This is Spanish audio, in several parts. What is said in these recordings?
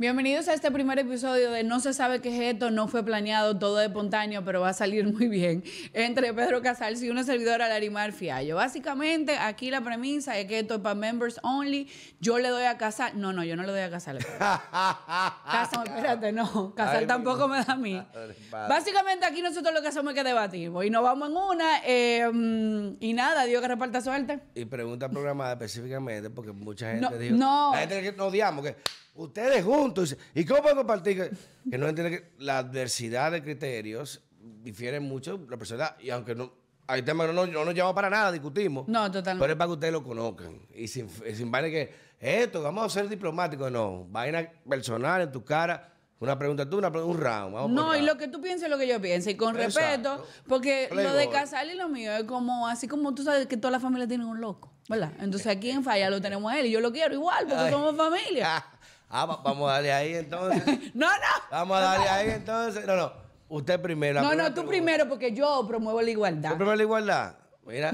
Bienvenidos a este primer episodio de No se sabe qué es esto, no fue planeado, todo de espontáneo, pero va a salir muy bien. Entre Pedro Casals y una servidora Larimar Fiallo. Básicamente, aquí la premisa es que esto es para members only. Yo le doy a Casal. No, no, yo no le doy a Casal. Casal, espérate, no. Casal tampoco me da a mí. Básicamente, aquí nosotros lo que hacemos es que debatimos y nos vamos en una. Em, y nada, Dios que reparta suerte. Y pregunta programada específicamente, porque mucha gente dijo. No. La gente que odiamos, que Ustedes juntos. ¿Y cómo puedo compartir? Que no entiende que la adversidad de criterios difiere mucho la persona Y aunque no, hay temas que no, no, nos llevamos para nada, discutimos. No, totalmente. Pero es para que ustedes lo conozcan. Y sin, sin vaina que, esto, vamos a ser diplomáticos, no. Vaina personal en tu cara. Una pregunta tú, una un round. no, y lo que tú pienses es lo que yo pienso. Y con respeto, porque lo de casar y lo mío es como, así como tú sabes que toda la familia tiene un loco, ¿verdad? Entonces aquí en Falla lo tenemos él y yo lo quiero igual porque somos familia. Ah, vamos a darle ahí entonces. no, no. Vamos a darle ahí entonces. No, no. Usted primero. No, no, tú primero, porque yo promuevo la igualdad. ¿Tú promueves la igualdad? Mira,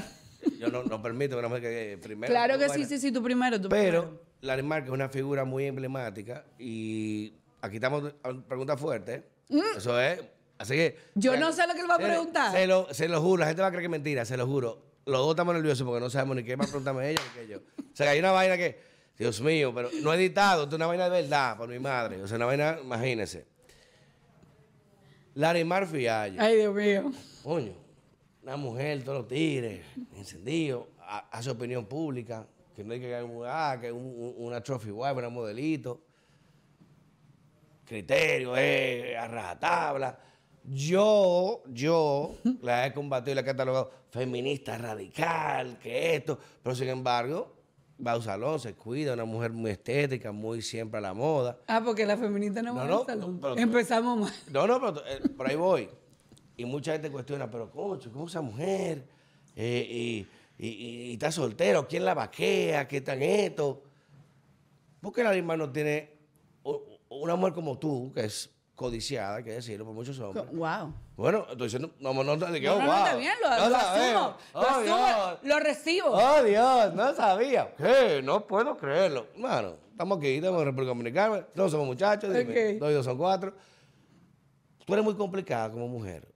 yo no, no permito que quede primero. Claro que sí, sí, sí, tú primero. Tú Pero Larry Marque es una figura muy emblemática y aquí estamos ah, pregunta fuerte. Mm. Eso es. Así que. Yo no sé lo que él va a preguntar. Se lo, se lo juro, la gente va a creer que es mentira, se lo juro. Los dos estamos nerviosos porque no sabemos ni qué más preguntarme ella ni qué yo. O sea, que hay una vaina que. Dios mío, pero no he editado, esto es una vaina de verdad por mi madre. O sea, una vaina, imagínense. Larimar Murphy, Ay, Dios mío. Coño, una mujer, todos los tigres, encendido, hace opinión pública, que no hay que ah, que una trophy wife, una modelito. Criterio, eh, a Yo, yo la he combatido y la he catalogado feminista radical, que esto, pero sin embargo, va a salón, se cuida, una mujer muy estética, muy siempre a la moda. Ah, porque la feminista no, va a al salón. Empezamos mal. No, no, pero eh, por ahí voy. Y mucha gente cuestiona, pero cocho, ¿cómo esa mujer? Eh, y, está soltero, ¿quién la vaquea? ¿Qué tan esto? ¿Por qué la misma no tiene una mujer como tú, que es codiciada, hay que decirlo, por muchos hombres. Wow. Bueno, estoy diciendo, no, no, no, no, no, wow. está bien, lo, asumo, eh, lo, oh, asumo lo recibo. Oh, Dios, no sabía. ¿Qué? No puedo creerlo. Bueno, estamos aquí, estamos en República Dominicana, todos somos muchachos, dime, okay. dos son cuatro. Tú eres muy complicada como mujer.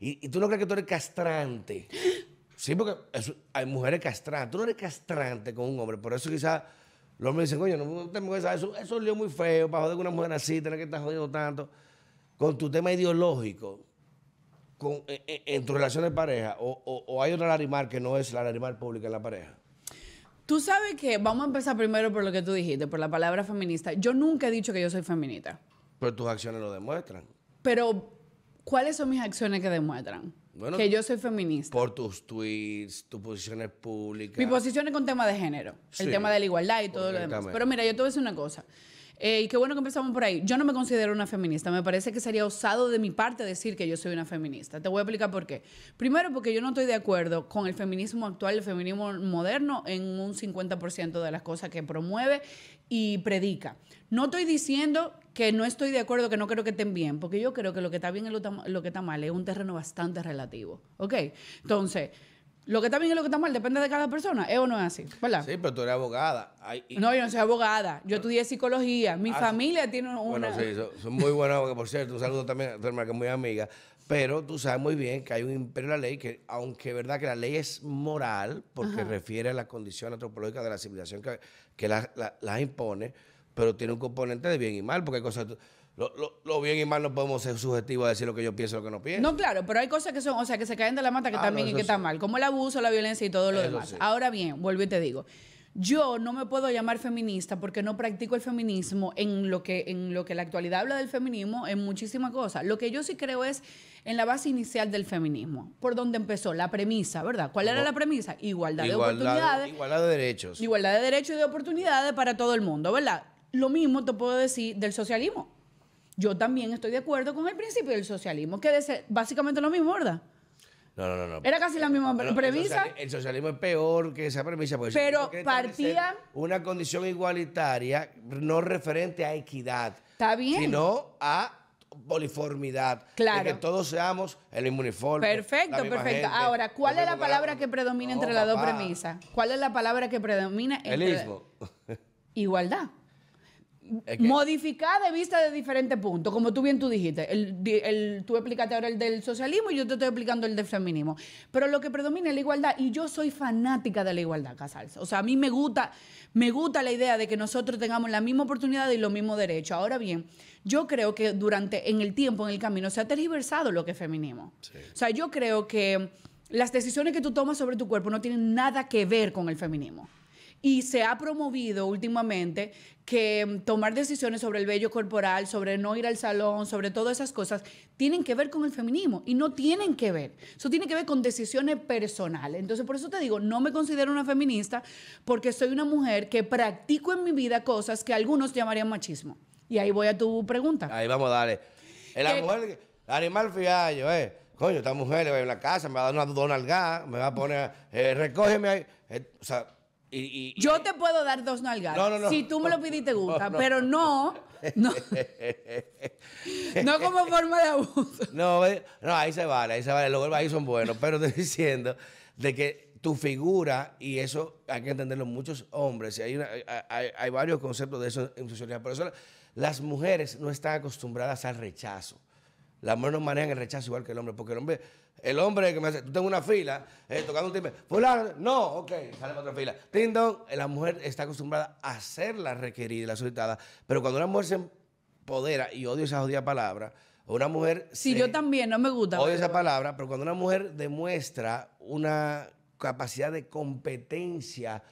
y, y, tú no crees que tú eres castrante. Sí, porque hay mujeres castrantes. Tú no eres castrante con un hombre, por eso quizás los hombres dicen, coño, no te mueves, eso, eso lío muy feo para joder con una mujer así, tener que estar jodiendo tanto. Con tu tema ideológico, con, e, e, en, tu relación de pareja, o, hay otra animal que no es la animal pública en la pareja. Tú sabes que, vamos a empezar primero por lo que tú dijiste, por la palabra feminista. Yo nunca he dicho que yo soy feminista. Pero tus acciones lo demuestran. Pero, ¿cuáles son mis acciones que demuestran? que yo soy feminista. Por tus tweets, tus posiciones públicas. Mi posición es con tema de género, el tema de la igualdad y todo lo demás. Pero mira, yo te voy a decir una cosa. Eh, y qué bueno que empezamos por ahí. Yo no me considero una feminista. Me parece que sería osado de mi parte decir que yo soy una feminista. Te voy a explicar por qué. Primero, porque yo no estoy de acuerdo con el feminismo actual, el feminismo moderno, en un 50% de las cosas que promueve y predica. No estoy diciendo que no estoy de acuerdo, que no creo que estén bien, porque yo creo que lo que está bien y lo, que está mal es un terreno bastante relativo. ¿Ok? Entonces. Lo que está bien y lo que está mal depende de cada persona, ¿es no es así? ¿Verdad? Sí, pero tú eres abogada. No, yo no soy abogada. Yo estudié psicología. Mi ah, familia tiene una. Bueno, sí, son, muy buenas, porque por cierto, un saludo también a tu hermana que es muy amiga. Pero tú sabes muy bien que hay un imperio de la ley que, aunque es verdad que la ley es moral, porque refiere a la condición antropológica de la civilización que, las la impone pero tiene un componente de bien y mal, porque hay cosas... Lo, lo, lo, bien y mal no podemos ser subjetivos a decir lo que yo pienso o lo que no pienso. No, claro, pero hay cosas que son, o sea, que se caen de la mata que ah, también y que están mal, como el abuso, la violencia y todo lo demás. Ahora bien, vuelvo y te digo. Yo no me puedo llamar feminista porque no practico el feminismo en lo que en lo que la actualidad habla del feminismo en muchísimas cosas. Lo que yo sí creo es en la base inicial del feminismo, por donde empezó la premisa, ¿verdad? ¿Cuál era la premisa? igualdad de oportunidades, igualdad de derechos. Igualdad de derechos y de oportunidades para todo el mundo, ¿verdad? Lo mismo te puedo decir del socialismo. Yo también estoy de acuerdo con el principio del socialismo, que es básicamente lo mismo, ¿verdad? No, no, no, Era casi la misma premisa. El, socialismo es peor que esa premisa. eso. Pero partía. Una condición igualitaria, no referente a equidad. Está bien. Sino a poliformidad. Claro. De que todos seamos el mismo uniforme. Perfecto, perfecto. Ahora, ¿cuál es la palabra que predomina entre las dos premisas? ¿Cuál es la palabra que predomina entre. El Igualdad. Modificada de vista de diferentes puntos. como tú bien tú dijiste. tú explicaste ahora el del socialismo y yo te estoy explicando el del feminismo. Pero lo que predomina es la igualdad y yo soy fanática de la igualdad, Casals. O sea, a mí me gusta, me gusta la idea de que nosotros tengamos la misma oportunidad y los mismos derechos. Ahora bien, yo creo que durante, en el tiempo, en el camino, se ha tergiversado lo que es feminismo. O sea, yo creo que las decisiones que tú tomas sobre tu cuerpo no tienen nada que ver con el feminismo. Y se ha promovido últimamente que mm, tomar decisiones sobre el vello corporal, sobre no ir al salón, sobre todas esas cosas, tienen que ver con el feminismo y no tienen que ver. Eso tiene que ver con decisiones personales. Entonces, por eso te digo, no me considero una feminista porque soy una mujer que practico en mi vida cosas que algunos llamarían machismo. Y ahí voy a tu pregunta. Ahí vamos, dale. La eh, animal fiallo, eh. Coño, esta mujer va a la casa me va a dar una gas, me va a poner, eh, recógeme ahí. Eh, o sea, yo te puedo dar dos nalgadas. si tú me lo pides te gusta, pero no. No. como forma de abuso. No, no, ahí se vale, ahí se vale. Los golpes ahí son buenos, pero te estoy diciendo de que tu figura, y eso hay que entenderlo muchos hombres, y hay, hay, varios conceptos de eso en su sociedad, pero eso, las mujeres no están acostumbradas al rechazo. Las mujeres no manejan el rechazo igual que el hombre, porque el hombre, el hombre que me hace, tú tengo una fila, eh, tocando un timbre, fulano, no, ok, sale para otra fila. Tindon, la mujer está acostumbrada a hacer la requerida, la solicitada, pero cuando una mujer se empodera, y odio esa jodida palabra, una mujer... Sí, yo también, no me gusta. Odio esa palabra, pero cuando una mujer demuestra una capacidad de competencia,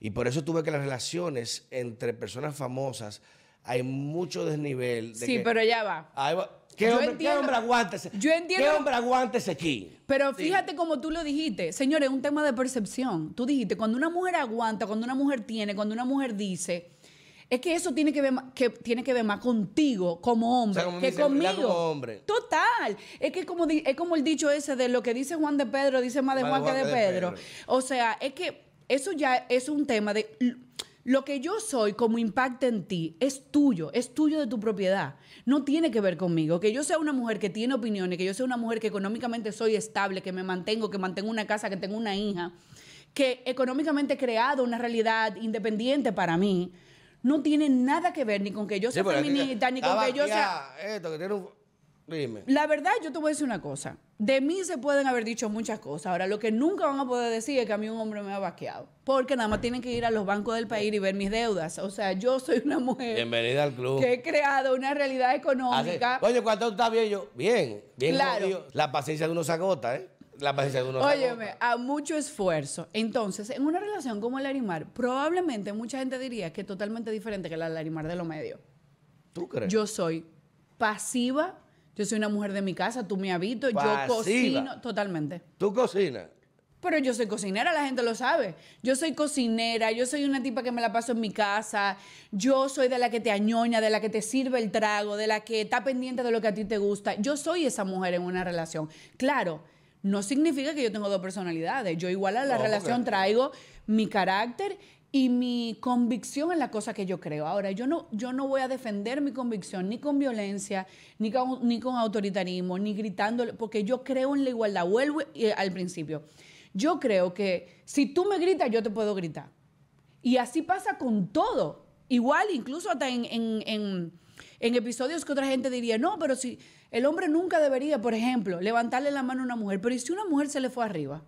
y por eso tuve que las relaciones entre personas famosas hay mucho desnivel. sí, pero ya va. va ¿qué, hombre, entiendo, ese? Yo entiendo, ¿Qué hombre aguántese aquí? Pero fíjate como tú lo dijiste. Señores, es un tema de percepción. Tú dijiste, cuando una mujer aguanta, cuando una mujer tiene, cuando una mujer dice... Es que eso tiene que ver, tiene que ver más contigo como hombre que conmigo. Total. Es que como, es como el dicho ese de lo que dice Juan de Pedro, dice más de, Juan, que de, Pedro. O sea, es que eso ya es un tema de lo que yo soy como impacta en ti es tuyo, es tuyo de tu propiedad. No tiene que ver conmigo. Que yo sea una mujer que tiene opiniones, que yo sea una mujer que económicamente soy estable, que me mantengo, que mantengo una casa, que tengo una hija, que económicamente he creado una realidad independiente para mí. No tiene nada que ver ni con que yo sea feminista, ni con que yo sea... La verdad, yo te voy a decir una cosa. De mí se pueden haber dicho muchas cosas. Ahora, lo que nunca van a poder decir es que a mí un hombre me ha vaqueado. Porque nada más tienen que ir a los bancos del país y ver mis deudas. O sea, yo soy una mujer. Bienvenida al club. Que he creado una realidad económica. Ah, oye, ¿cuánto está bien, yo. Bien, bien. Claro. La paciencia de uno se agota, ¿eh? La paciencia de uno se agota. a mucho esfuerzo. Entonces, en una relación como el Larimar, probablemente mucha gente diría que es totalmente diferente que la Larimar de lo medio. ¿Tú crees? Yo soy pasiva yo soy una mujer de mi casa, tú me habito, yo cocino totalmente. ¿Tú cocinas? Pero yo soy cocinera, la gente lo sabe. Yo soy cocinera, yo soy una tipa que me la paso en mi casa, yo soy de la que te añoña, de la que te sirve el trago, de la que está pendiente de lo que a ti te gusta. Yo soy esa mujer en una relación. Claro, no significa que yo tengo dos personalidades. Yo igual a la relación traigo mi carácter y mi convicción en la cosa que yo creo. Ahora, yo no, yo no voy a defender mi convicción ni con violencia, ni con, ni con autoritarismo, ni gritando, porque yo creo en la igualdad. Vuelvo eh, al principio. Yo creo que si tú me gritas, yo te puedo gritar. Y así pasa con todo. Igual, incluso hasta en, en, episodios que otra gente diría, no, pero si el hombre nunca debería, por ejemplo, levantarle la mano a una mujer, pero ¿y si una mujer se le fue arriba?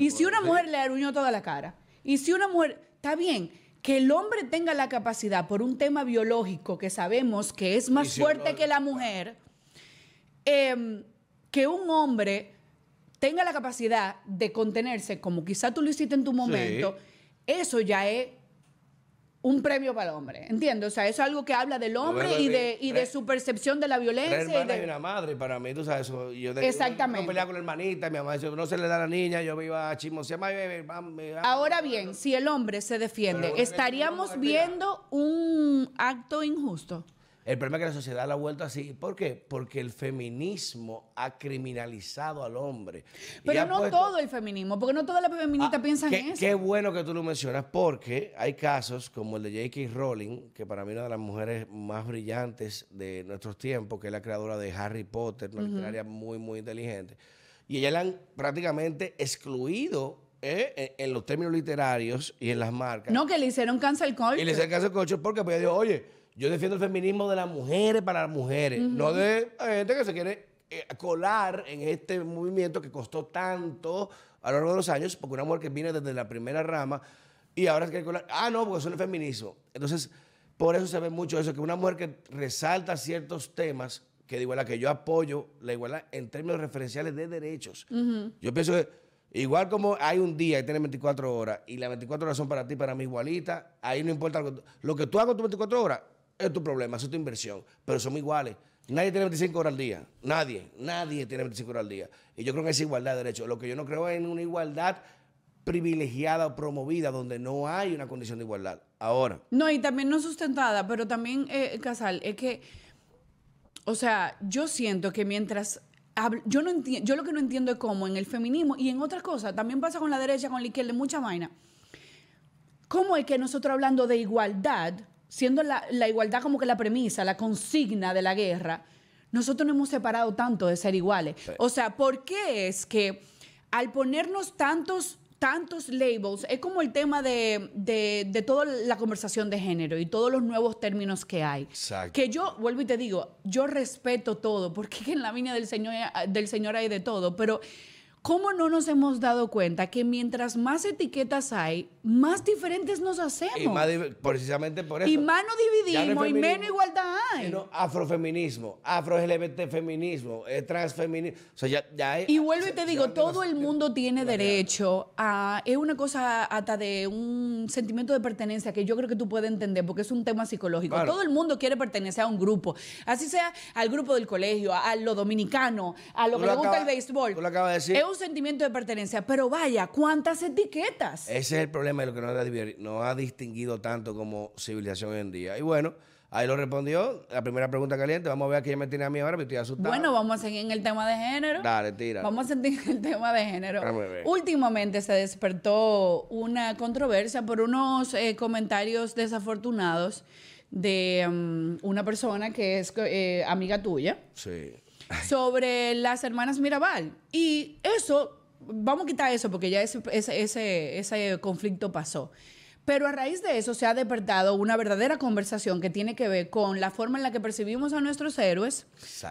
¿Y si una mujer le arruinó toda la cara? Y si una mujer, está bien, que el hombre tenga la capacidad por un tema biológico que sabemos que es más fuerte que la mujer, em, que un hombre tenga la capacidad de contenerse, como quizá tú lo hiciste en tu momento, eso ya es un premio para el hombre. Entiendo, o sea, eso es algo que habla del hombre y de, y de su percepción de la violencia. Tres y de... Y una madre para mí, tú sabes eso. Yo Exactamente. Yo peleaba con la hermanita, mi mamá decía, no se le da a la niña, yo me iba a chismosear. Ahora bien, si el hombre se defiende, ¿estaríamos viendo un acto injusto? El problema es que la sociedad la ha vuelto así. ¿Por qué? Porque el feminismo ha criminalizado al hombre. Pero no todo el feminismo, porque no todas las feministas ah, piensan eso. Qué bueno que tú lo mencionas, porque hay casos como el de J.K. Rowling, que para mí es una de las mujeres más brillantes de nuestros tiempos, que es la creadora de Harry Potter, una literaria muy, muy inteligente. Y ella la han prácticamente excluido eh, en, los términos literarios y en las marcas. No, que le hicieron cancel culture. Y le hicieron cancel culture porque pues ella dijo, oye yo defiendo el feminismo de las mujeres para las mujeres, no de gente que se quiere eh, colar en este movimiento que costó tanto a lo largo de los años, porque una mujer que viene desde la primera rama y ahora se quiere colar. Ah, no, porque eso es el feminismo. Entonces, por eso se ve mucho eso, que una mujer que resalta ciertos temas que digo, la que yo apoyo la igualdad en términos referenciales de derechos. Yo pienso igual como hay un día y tiene 24 horas y las 24 horas son para ti, para mí igualita, ahí no importa lo que, lo que tú hagas con tus 24 horas, es tu problema, es tu inversión, pero somos iguales. Nadie tiene 25 horas al día. Nadie, nadie tiene 25 horas al día. Y yo creo que es igualdad de derechos. Lo que yo no creo es en una igualdad privilegiada o promovida donde no hay una condición de igualdad. Ahora. No, y también no sustentada, pero también, eh, Casal, es que, o sea, yo siento que mientras... yo, no entiendo, yo lo que no entiendo es cómo en el feminismo y en otras cosas, también pasa con la derecha, con la izquierda, mucha vaina. ¿Cómo es que nosotros hablando de igualdad, siendo la, igualdad como que la premisa, la consigna de la guerra, nosotros no hemos separado tanto de ser iguales. O sea, ¿por qué es que al ponernos tantos tantos labels, es como el tema de, toda la conversación de género y todos los nuevos términos que hay. Que yo, vuelvo y te digo, yo respeto todo, porque en la mina del Señor, del señor hay de todo, pero ¿Cómo no nos hemos dado cuenta que mientras más etiquetas hay, más diferentes nos hacemos? más, precisamente por eso. Y más nos dividimos y menos igualdad hay. afrofeminismo, afro-LGBT-feminismo, transfeminismo. O sea, ya, hay, y vuelvo y te digo, todo el mundo tiene derecho a... Es una cosa hasta de un sentimiento de pertenencia que yo creo que tú puedes entender porque es un tema psicológico. Todo el mundo quiere pertenecer a un grupo. Así sea al grupo del colegio, a, lo dominicano, a lo que le gusta el béisbol. Tú lo acabas de decir. un sentimiento de pertenencia, pero vaya, ¿cuántas etiquetas? Ese es el problema de lo que nos ha, distinguido tanto como civilización hoy en día. Y bueno, Ahí lo respondió. La primera pregunta caliente. Vamos a ver a quién me tiene a mí ahora, me estoy asustado. Bueno, vamos a seguir en el tema de género. Dale, tira. Vamos a seguir en el tema de género. Últimamente se despertó una controversia por unos eh, comentarios desafortunados de mm, una persona que es eh, amiga tuya. Sí sobre las hermanas Mirabal. Y eso, vamos a quitar eso porque ya ese, conflicto pasó. Pero a raíz de eso se ha despertado una verdadera conversación que tiene que ver con la forma en la que percibimos a nuestros héroes,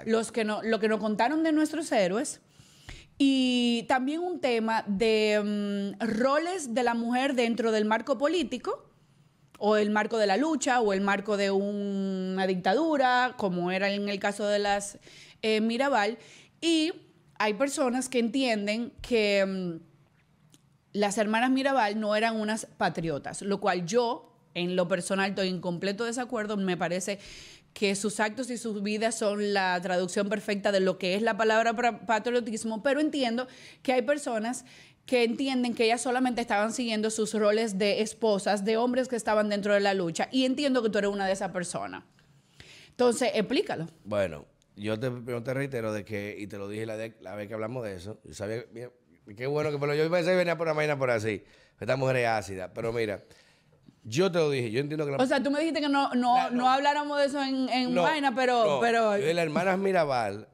los que no, lo que nos contaron de nuestros héroes, y también un tema de mm, roles de la mujer dentro del marco político, o el marco de la lucha, o el marco de una dictadura, como era en el caso de las eh, Mirabal. Y hay personas que entienden que mm, las hermanas Mirabal no eran unas patriotas, lo cual yo, en lo personal, estoy en completo desacuerdo. Me parece que sus actos y sus vidas son la traducción perfecta de lo que es la palabra patriotismo, pero entiendo que hay personas que entienden que ellas solamente estaban siguiendo sus roles de esposas, de hombres que estaban dentro de la lucha, y entiendo que tú eres una de esas personas. Entonces, explícalo. Bueno, yo te, te reitero de que, y te lo dije la, de, la vez que hablamos de eso, yo qué bueno que, pero yo pensé que venía por una vaina por así, esta mujer es ácida, pero mira, yo te lo dije, yo entiendo que la... O sea, tú me dijiste que no, no, no, habláramos de eso en, vaina, pero... pero... las hermanas Mirabal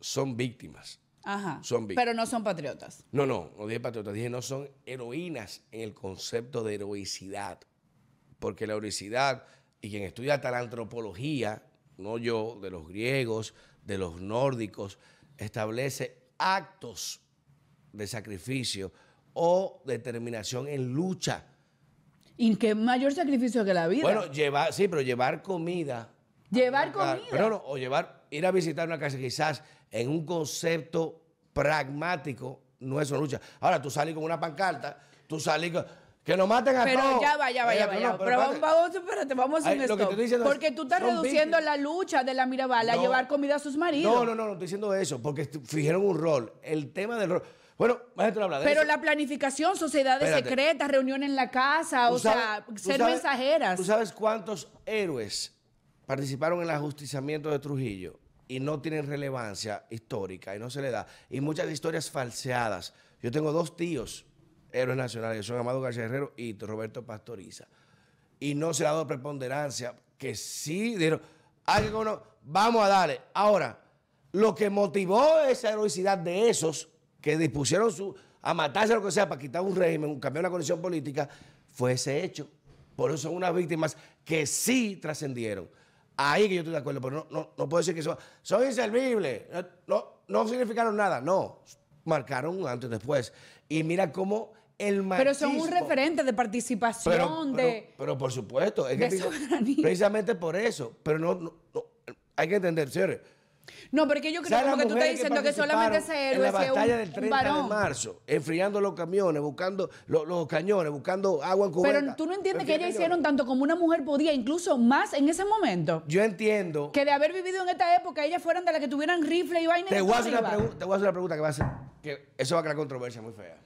son víctimas. Ajá. Son víctimas. Pero no son patriotas. No, no, no dije patriotas, dije no son heroínas en el concepto de heroicidad. Porque la heroicidad, y quien estudia hasta la antropología, no yo, de los griegos, de los nórdicos, establece actos de sacrificio o determinación en lucha. ¿Y qué mayor sacrificio que la vida? Bueno, llevar, sí, pero llevar comida. Llevar comida. Pero no, o llevar, ir a visitar una casa quizás en un concepto pragmático no es una lucha. Ahora, tú salís con una pancarta, tú salís con... Que lo maten a pero todos. Pero ya va, ya va. Ya va. pero, vamos, vamos, espérate, vamos a un stop. Porque tú estás reduciendo la lucha de la Mirabal a llevar comida a sus maridos. No, no, no, no estoy diciendo eso, porque fijaron un rol. El tema del rol. Bueno, maestro, habla de Pero la planificación, sociedades secretas, reuniones en la casa, o sea, ser mensajeras. ¿Tú sabes cuántos héroes participaron en el ajusticiamiento de Trujillo y no tienen relevancia histórica y no se le da? Y muchas historias falseadas. Yo tengo dos tíos héroes nacionales, Yo son Amado García Herrero y Roberto Pastoriza. Y no se ha dado preponderancia, que sí dijeron, no, vamos a darle. Ahora, lo que motivó esa heroicidad de esos que dispusieron su, a matarse o lo que sea para quitar un régimen, cambiar una condición política, fue ese hecho. Por eso son unas víctimas que sí trascendieron. Ahí que yo estoy de acuerdo, pero no, puedo decir que son, inservibles, no, no, significaron nada, no, marcaron antes y después. Y mira cómo pero son un referente de participación, pero, de. Pero, por supuesto, es que precisamente, por eso. Pero no, hay que entender, señores. No, porque yo creo que tú estás diciendo que solamente ese héroe es un En la del 30 de marzo, enfriando los camiones, buscando los, cañones, buscando agua en cubeta. Pero tú no entiendes que ellas hicieron tanto como una mujer podía, incluso más en ese momento. Yo entiendo. Que de haber vivido en esta época, ellas fueran de las que tuvieran rifle y vaina. y a te voy a hacer una pregunta que va a ser... Que eso va a crear controversia muy fea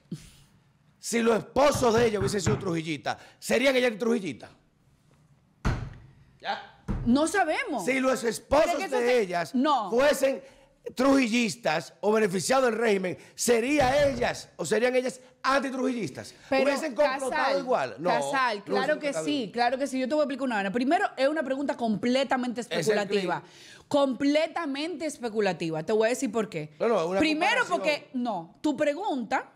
si los esposos de ellas hubiesen sido trujillitas, ¿serían ellas trujillitas? ¿Ya? No sabemos. Si los esposos de ellas fuesen trujillistas o beneficiados del régimen, ¿serían ellas o serían ellas antitrujillistas? Pero ¿Hubiesen complotado igual? Casal, claro que sí, claro que sí. Yo te voy a explicar una Primero, es una pregunta completamente especulativa. completamente especulativa. Te voy a decir por qué. Primero, porque, no, tu pregunta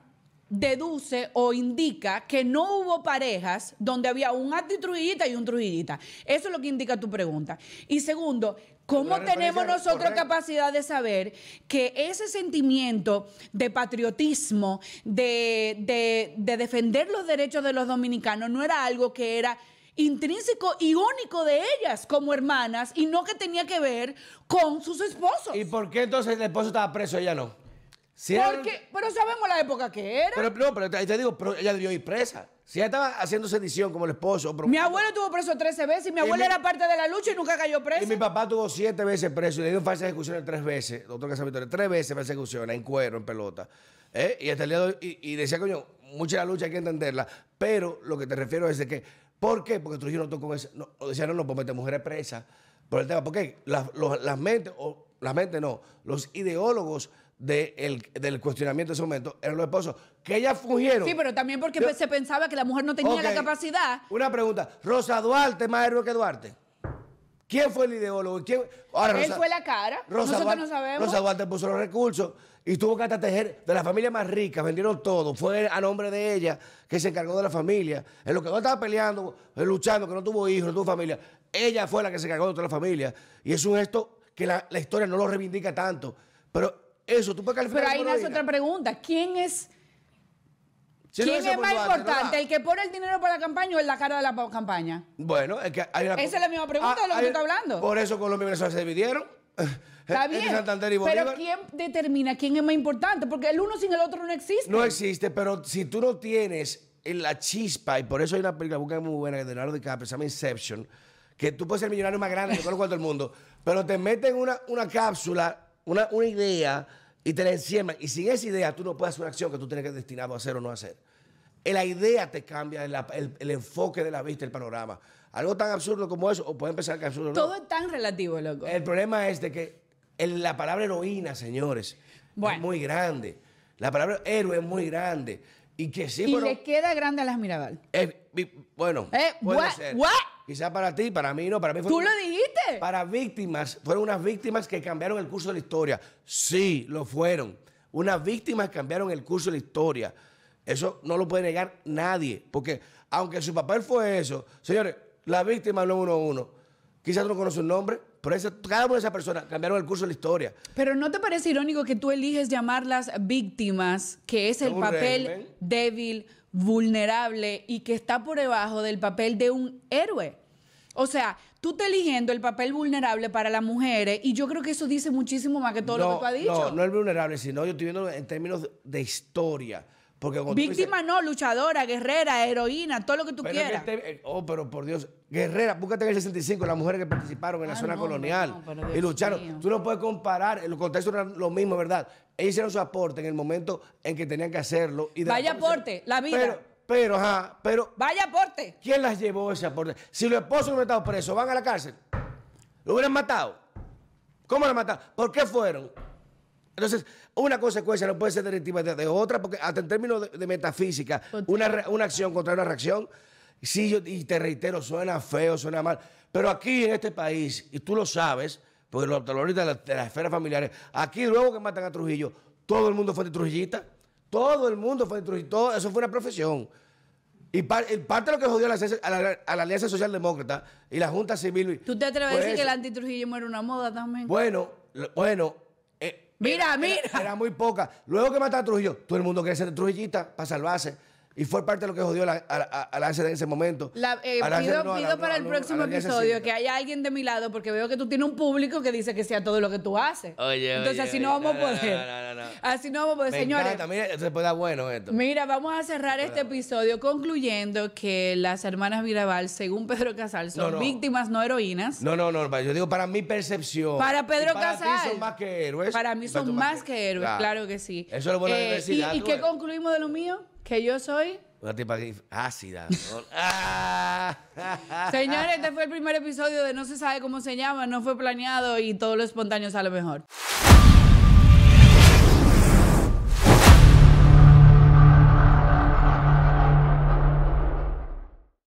deduce o indica que no hubo parejas donde había un antitrujillita y un trujillita. Eso es lo que indica tu pregunta. Y segundo, ¿cómo tenemos nosotros capacidad de saber que ese sentimiento de patriotismo, de, de defender los derechos de los dominicanos, no era algo que era intrínseco y único de ellas como hermanas y no que tenía que ver con sus esposos? ¿Y por qué entonces el esposo estaba preso y ella no? Porque, pero sabemos la época que era. Pero no, pero te digo, pero ella debió ir presa. Si ella estaba haciendo sedición como el esposo. Mi abuelo estuvo preso 13 veces y mi abuelo era parte de la lucha y nunca cayó preso. Y mi papá tuvo 7 veces preso y le dio falsas ejecuciones tres veces. Doctor Casavitoria, tres veces falsas ejecuciones, en cuero, en pelota. ¿Eh? Y hasta y, decía, coño, mucha la lucha hay que entenderla. Pero lo que te refiero es de que, ¿por qué? Porque Trujillo no tocó eso. No, decía, no, no, pues meter mujeres presas por el tema. Porque las, las mentes, o las mentes no, los ideólogos del cuestionamiento de ese momento eran los esposos, que ellas fungieron. Sí, pero también porque se pensaba que la mujer no tenía la capacidad. Una pregunta, Rosa Duarte, más héroe que Duarte. ¿Quién fue el ideólogo? ¿Quién? Él fue la cara, nosotros no sabemos. Rosa Duarte puso los recursos y tuvo que hasta tejer de la familia más rica, vendieron todo, fue a nombre de ella que se encargó de la familia. En lo que no estaba peleando, eh, luchando, que no tuvo hijos, no tuvo familia, ella fue la que se encargó de toda la familia. Y es un gesto que la, la historia no lo reivindica tanto. Pero eso, tú puedes calificar Pero ahí nace otra pregunta. ¿Quién es, ¿quién es más importante? ¿El que pone el dinero para la campaña o es la cara de la campaña? Bueno, es que hay una... Esa es la misma pregunta de lo ah, que tú estás hablando. Por eso Colombia los Venezuela se dividieron. Está este bien, pero ¿quién determina quién es más importante? Porque el uno sin el otro no existe. No existe, pero si tú no tienes la chispa, y por eso hay una película muy buena de Leonardo DiCaprio, se llama Inception, que tú puedes ser millonario más grande que todo el mundo, pero te meten una, una cápsula, una, una idea y te la encierran. Y sin esa idea tú no puedes hacer una acción que tú tienes que destinado a hacer o no hacer. Eh, la idea te cambia el, enfoque de la vista, el panorama. Algo tan absurdo como eso, o puede empezar que absurdo. Todo es tan relativo, loco. El problema es de que la palabra heroína, señores, es muy grande. La palabra héroe es muy grande. Y que sí, le queda grande a las Mirabal. Eh, bueno, eh, puede ser. Quizás para ti, para mí no, para mí fue. ¡Tú lo dijiste! Para víctimas, fueron unas víctimas que cambiaron el curso de la historia. Sí, lo fueron. Unas víctimas cambiaron el curso de la historia. Eso no lo puede negar nadie. Porque aunque su papel fue eso, señores, la víctima no uno a uno. Quizás tú no conoces un nombre, pero esa, cada una de esas personas cambiaron el curso de la historia. Pero ¿no te parece irónico que tú eliges llamarlas víctimas, que es el papel débil, vulnerable y que está por debajo del papel de un héroe? O sea, tú estás eligiendo el papel vulnerable para las mujeres y yo creo que eso dice muchísimo más que todo lo que tú has dicho. No, no es vulnerable, sino yo estoy viendo en términos de historia. Porque Víctima no, luchadora, guerrera, heroína, todo lo que tú quieras. Este, eh, oh, pero por Dios, guerrera, búscate en el 65 las mujeres que participaron en la ah, zona colonial y lucharon. Tú no puedes comparar, el contexto era lo mismo, ¿verdad? Ellos hicieron su aporte en el momento en que tenían que hacerlo. Y de Vaya aporte, la vida. Pero, ajá, pero. Vaya aporte. ¿Quién las llevó ese aporte? Si los esposos hubieran estado presos, van a la cárcel. ¿Lo hubieran matado? ¿Cómo lo matado? ¿Por qué fueron? Entonces, una consecuencia no puede ser directiva de otra, porque hasta en términos de, metafísica, una, acción contra una reacción, sí, yo, y te reitero, suena feo, suena mal, pero aquí en este país, y tú lo sabes, porque los ahorita de, las esferas familiares, aquí luego que matan a Trujillo, todo el mundo fue de Trujillita. Todo el mundo fue Trujillo. eso fue una profesión. Y parte de lo que jodió a la, Alianza Socialdemócrata y la Junta Civil. ¿Tú te atreves a decir que el antitrujillo era una moda también? Bueno, bueno. Eh, mira, mira. Era, muy poca. Luego que mataron a Trujillo, todo el mundo quiere ser trujillista para salvarse. Y fue parte de lo que jodió a, a, en ese momento. Eh, pido, para el próximo episodio que haya alguien de mi lado, porque veo que tú tienes un público que dice que sea todo lo que tú haces. Oye, Entonces así, no vamos a poder. Así no vamos a poder. Señores. Encanta, mira, se puede dar bueno esto. Mira, vamos a cerrar este episodio concluyendo que las hermanas Mirabal, según Pedro Casal, son víctimas, no heroínas. No, no, no. Yo digo, para mi percepción. Para Pedro Casal. Para mí son más que héroes. Para mí son más que héroes, claro. que sí. Eso es lo bueno de eh, ¿Y qué concluimos de lo mío? Que yo soy. Una tipa ácida. Ah, ah. Señores, este fue el primer episodio de No se sabe cómo se llama, no fue planeado y todo lo espontáneo lo mejor.